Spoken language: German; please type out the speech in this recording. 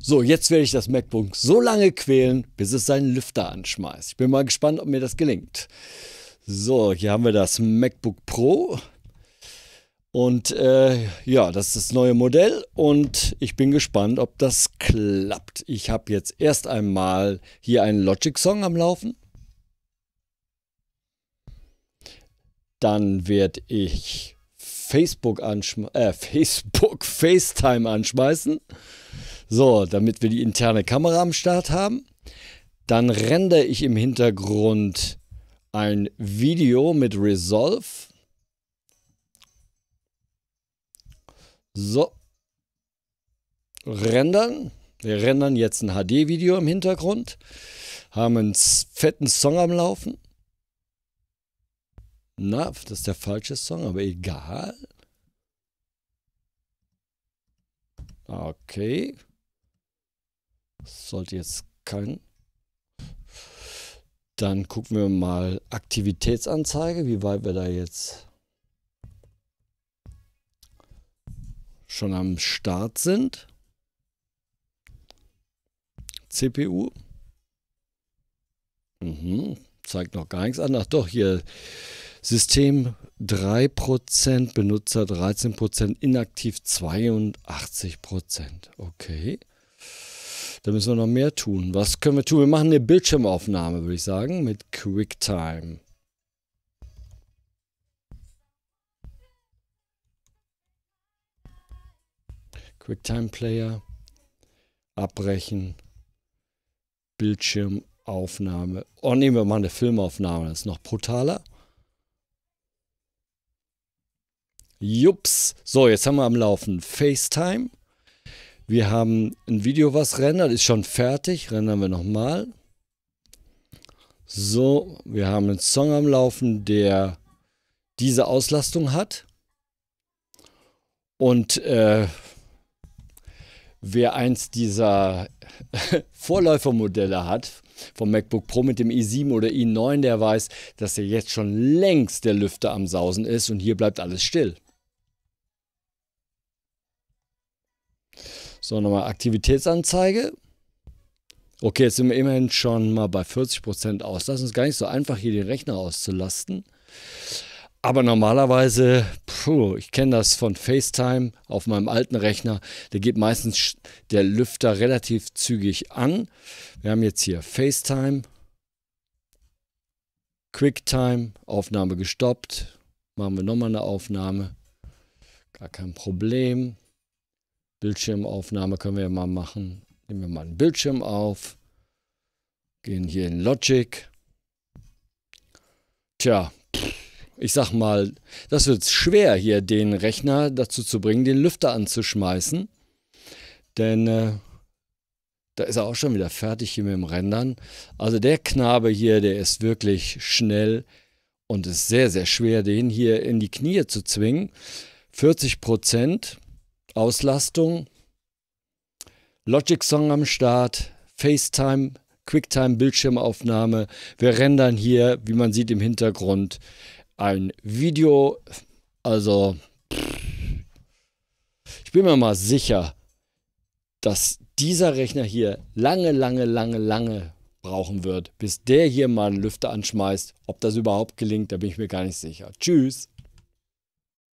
So, jetzt werde ich das MacBook so lange quälen, bis es seinen Lüfter anschmeißt. Ich bin mal gespannt, ob mir das gelingt. So, hier haben wir das MacBook Pro. Und äh, ja, das ist das neue Modell und ich bin gespannt, ob das klappt. Ich habe jetzt erst einmal hier einen Logic-Song am Laufen. Dann werde ich Facebook, anschme äh, Facebook FaceTime anschmeißen. So, damit wir die interne Kamera am Start haben. Dann rendere ich im Hintergrund ein Video mit Resolve. So. Rendern. Wir rendern jetzt ein HD-Video im Hintergrund. Haben einen fetten Song am Laufen. Na, das ist der falsche Song, aber egal. Okay sollte jetzt kein. Dann gucken wir mal Aktivitätsanzeige, wie weit wir da jetzt schon am Start sind. CPU. Mhm. Zeigt noch gar nichts an. Ach doch, hier System 3%, Benutzer 13%, inaktiv 82%. Okay. Da müssen wir noch mehr tun. Was können wir tun? Wir machen eine Bildschirmaufnahme, würde ich sagen, mit QuickTime. QuickTime Player, abbrechen, Bildschirmaufnahme. Oh, nehmen wir mal eine Filmaufnahme, das ist noch brutaler. Jups. So, jetzt haben wir am Laufen FaceTime. Wir haben ein Video, was rendert, ist schon fertig. Rendern wir nochmal. So, wir haben einen Song am Laufen, der diese Auslastung hat. Und äh, wer eins dieser Vorläufermodelle hat, vom MacBook Pro mit dem i7 oder i9, der weiß, dass er jetzt schon längst der Lüfter am Sausen ist und hier bleibt alles still. So, nochmal Aktivitätsanzeige. Okay, jetzt sind wir immerhin schon mal bei 40% aus. Das Ist gar nicht so einfach, hier den Rechner auszulasten. Aber normalerweise, puh, ich kenne das von FaceTime auf meinem alten Rechner. der geht meistens der Lüfter relativ zügig an. Wir haben jetzt hier FaceTime, QuickTime, Aufnahme gestoppt. Machen wir nochmal eine Aufnahme. Gar kein Problem. Bildschirmaufnahme können wir mal machen. Nehmen wir mal einen Bildschirm auf. Gehen hier in Logic. Tja, ich sag mal, das wird schwer, hier den Rechner dazu zu bringen, den Lüfter anzuschmeißen. Denn äh, da ist er auch schon wieder fertig hier mit dem Rendern. Also der Knabe hier, der ist wirklich schnell und es ist sehr, sehr schwer, den hier in die Knie zu zwingen. 40 Prozent. Auslastung, Logic Song am Start, FaceTime, QuickTime Bildschirmaufnahme. Wir rendern hier, wie man sieht im Hintergrund, ein Video. Also, ich bin mir mal sicher, dass dieser Rechner hier lange, lange, lange, lange brauchen wird, bis der hier mal einen Lüfter anschmeißt. Ob das überhaupt gelingt, da bin ich mir gar nicht sicher. Tschüss.